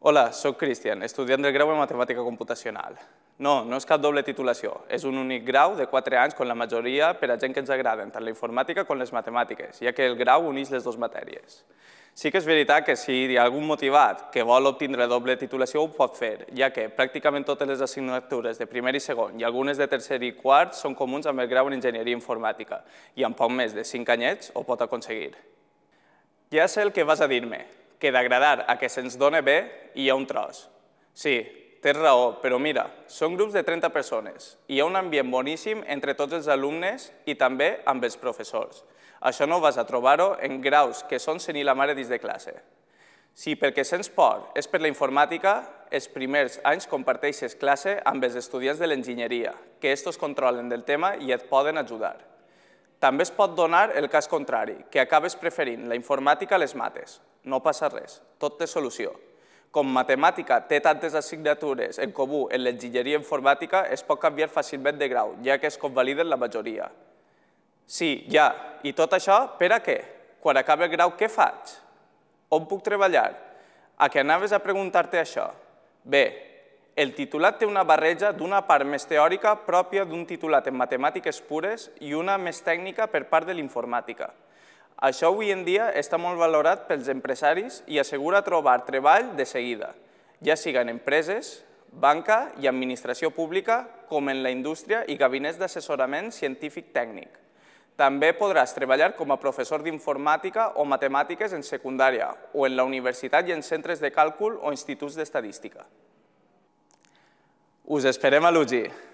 Hola, sóc Cristian, estudiant del grau en Matemàtica Computacional. No, no és cap doble titulació, és un únic grau de 4 anys com la majoria per a gent que ens agraden tant la informàtica com les matemàtiques, ja que el grau uneix les dues matèries. Sí que és veritat que si hi ha algun motivat que vol obtindre doble titulació ho pot fer, ja que pràcticament totes les assignatures de primer i segon i algunes de tercer i quart són comuns amb el grau en Enginyeria Informàtica i en poc més de 5 anyets ho pot aconseguir. Ja sé el que vas a dir-me, que d'agradar a que se'ns dona bé hi ha un tros. Sí, tens raó, però mira, són grups de 30 persones. i Hi ha un ambient boníssim entre tots els alumnes i també amb els professors. Això no vas a trobar-ho en graus que són ni la mare dins de classe. Si pel que sents por és per la informàtica, els primers anys comparteixes classe amb els estudiants de l'enginyeria, que estos controlen del tema i et poden ajudar. També es pot donar el cas contrari, que acabes preferint la informàtica a les mates. No passa res, tot té solució. Com matemàtica té tantes assignatures en comú en l'enginyeria informàtica, es pot canviar fàcilment de grau, ja que es convaliden la majoria. Sí, ja, i tot això per a què? Quan acabi el grau, què faig? On puc treballar? A què anaves a preguntar-te això? Bé, el titulat té una barreja d'una part més teòrica pròpia d'un titulat en matemàtiques pures i una més tècnica per part de l'informàtica. Això avui en dia està molt valorat pels empresaris i assegura trobar treball de seguida, ja siguen empreses, banca i administració pública, com en la indústria i gabinets d'assessorament científic-tècnic. També podràs treballar com a professor d'informàtica o matemàtiques en secundària o en la universitat i en centres de càlcul o instituts d'estadística. Us esperem a l'UGI.